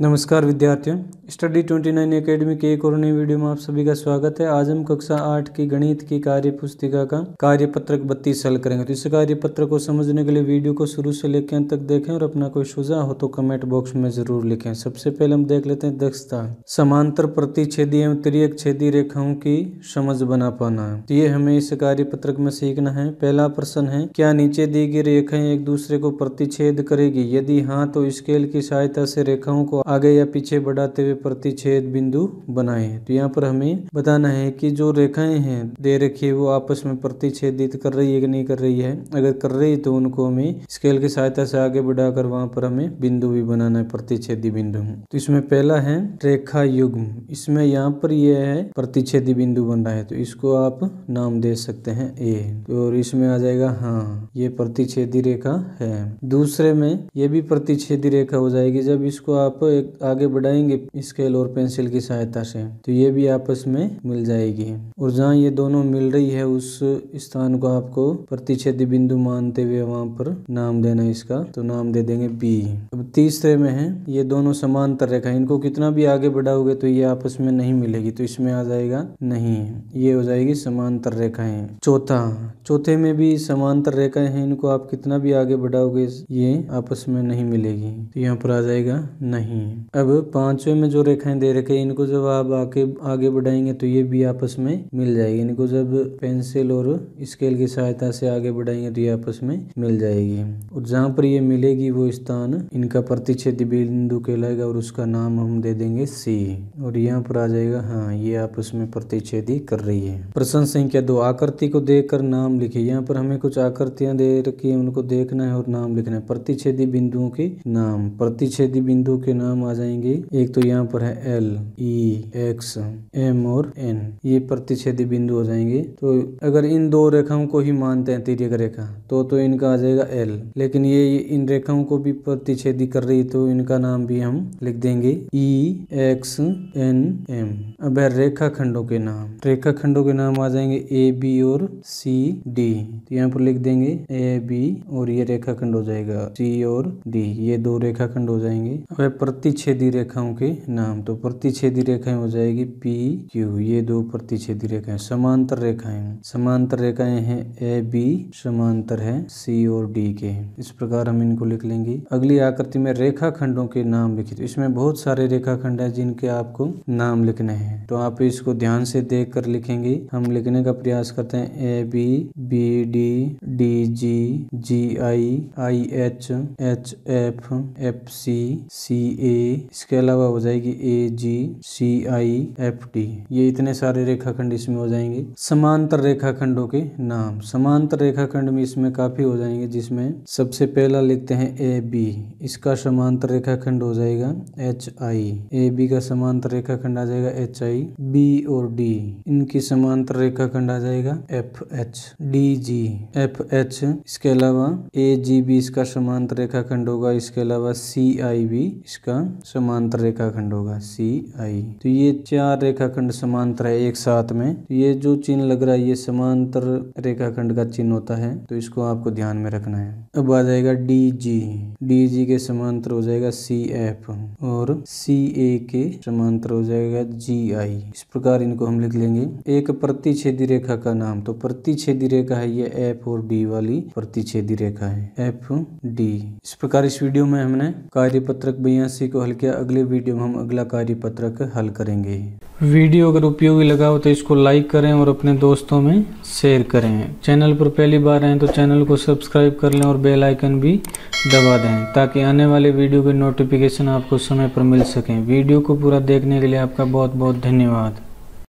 नमस्कार विद्यार्थियों study twenty nine academy के एक और नई वीडियो में आप सभी का स्वागत है आज हम कक्षा आठ की गणित की कार्य पुस्तिका का कार्य पत्रक बत्तीस हल करेंगे तो इस कार्य पत्र को समझने के लिए वीडियो को शुरू से लेकर अंत तक देखें और अपना कोई सुझाव हो तो कमेंट बॉक्स में जरूर लिखें सबसे पहले हम देख लेते हैं दक्षता समांतर प्रतिच्छेदी एवं त्रिय छेदी रेखाओं की समझ बना पाना है तो ये हमें इस कार्य पत्रक में सीखना है पहला प्रश्न है क्या नीचे दी गई रेखाएं एक दूसरे को प्रतिच्छेद करेगी यदि हाँ तो स्केल की सहायता से रेखाओं को आगे या पीछे बढ़ाते हुए प्रतिच्छेद बिंदु बनाए तो यहाँ पर हमें बताना है कि जो रेखाएं हैं दे रखी है वो आपस में प्रतिच्छेदित कर रही है कि नहीं कर रही है अगर कर रही है तो उनको हमें स्केल की सहायता से आगे बढ़ाकर वहां पर हमें बिंदु भी बनाना है प्रतिच्छेदी बिंदु तो इसमें पहला है रेखा युग्म इसमें यहाँ पर यह है प्रतिच्छेदी बिंदु बन रहा है तो इसको आप नाम दे सकते हैं ए और इसमें आ जाएगा हाँ ये प्रतिच्छेदी रेखा है दूसरे में ये भी प्रतिच्छेदी रेखा हो जाएगी जब इसको आप एक आगे बढ़ाएंगे स्केल और पेंसिल की सहायता से तो ये भी आपस में मिल जाएगी और जहाँ ये दोनों मिल रही है उस स्थान को आपको प्रतिच्छेदी बिंदु मानते हुए वहां पर नाम देना इसका तो नाम दे देंगे बी अब तीसरे में है ये दोनों समांतर रेखा इनको कितना भी आगे बढ़ाओगे तो ये आपस में नहीं मिलेगी तो इसमें आ जाएगा नहीं ये हो जाएगी समांतर रेखाएं चौथा चौथे में भी समांतर रेखाएं हैं इनको आप कितना भी आगे बढ़ाओगे ये आपस में नहीं मिलेगी तो यहाँ पर आ जाएगा नहीं अब पांचवे में जो रेखाएं दे रखे इनको जब आप आगे आगे बढ़ाएंगे तो ये भी आपस में मिल जाएगी इनको जब पेंसिल और स्केल की सहायता से आगे बढ़ाएंगे तो ये आपस में मिल जाएगी और जहाँ पर ये मिलेगी वो स्थान इनका का प्रतिच्छेद बिंदु कहलाएगा और उसका नाम हम दे देंगे सी और यहाँ पर आ जाएगा हाँ ये आप उसमें प्रतिच्छेदी कर रही है प्रश्न संख्या दो आकृति को देख कर नाम लिखे यहाँ पर हमें कुछ आकृतियां दे रखी है उनको देखना है और नाम लिखना है प्रतिच्छेदी बिंदुओं के नाम प्रतिच्छेदी बिंदु के नाम आ जाएंगे एक तो यहाँ पर है एल ई एक्स एम और एन ये प्रतिच्छेदी बिंदु हो जाएंगे तो अगर इन दो रेखाओं को ही मानते हैं तिरक रेखा तो तो इनका आ जाएगा एल लेकिन ये इन रेखाओं को भी प्रतिच्छेदी कर रही है तो इनका नाम भी हम लिख देंगे ई एक्स एन एम अब है रेखा खंडों के नाम रेखा खंडों के नाम आ जाएंगे ए बी और सी डी तो यहाँ पर लिख देंगे ए बी और ये रेखा खंड हो जाएगा सी और डी ये दो रेखा खंड हो जाएंगे अब है प्रतिच्छेदी रेखाओं के नाम तो प्रतिच्छेदी रेखाएं हो जाएगी पी क्यू ये दो प्रतिच्छेदी रेखाएं समांतर रेखाएं समांतर रेखाएं हैं ए बी समांतर है सी और डी के इस प्रकार हम इनको लिख लेंगे अगली आकृति में रेखाखंडों के नाम लिखे इसमें बहुत सारे रेखाखंड है जिनके आपको नाम लिखने हैं तो आप इसको ध्यान से देख कर लिखेंगे हम लिखने का प्रयास करते हैं A B B D D G G I I H H F F C C A इसके अलावा हो जाएगी ए जी सी आई एफ डी ये इतने सारे रेखाखंड इसमें हो जाएंगे समांतर रेखाखंडों के नाम समांतर रेखाखंड में इसमें काफी हो जाएंगे जिसमें सबसे पहला लिखते हैं ए बी इसका इसका समांतर रेखाखंड हो जाएगा एच आई ए बी का समांतर रेखाखंड आ जाएगा एच आई बी और डी इनकी समांतर रेखाखंड आ जाएगा F H D G F H इसके अलावा ए जी बी इसका समांतर रेखाखंड होगा इसके अलावा सी आई बी इसका समांतर रेखाखंड होगा सी आई तो ये चार रेखाखंड समांतर है एक साथ में तो ये जो चिन्ह लग रहा है ये समांतर रेखाखंड का चिन्ह होता है तो इसको आपको ध्यान में रखना है अब आ जाएगा डी जी डी जी के समांतर समांतर हो जाएगा सी एफ और सी ए के समांतर हो जाएगा जी आई इस प्रकार इनको हम लिख लेंगे एक प्रतिच्छेदी रेखा का नाम तो प्रतिच्छेदी रेखा है ये एफ और डी वाली प्रतिच्छेदी रेखा है एफ डी इस प्रकार इस वीडियो में हमने कार्य पत्रक बयासी को हल किया अगले वीडियो में हम अगला कार्य पत्रक हल करेंगे वीडियो अगर उपयोगी लगा हो तो इसको लाइक करें और अपने दोस्तों में शेयर करें चैनल पर पहली बार आए तो चैनल को सब्सक्राइब कर लें और बेल आइकन भी दबा दें ताकि आने वाले वीडियो के नोटिफिकेशन आपको समय पर मिल सकें वीडियो को पूरा देखने के लिए आपका बहुत बहुत धन्यवाद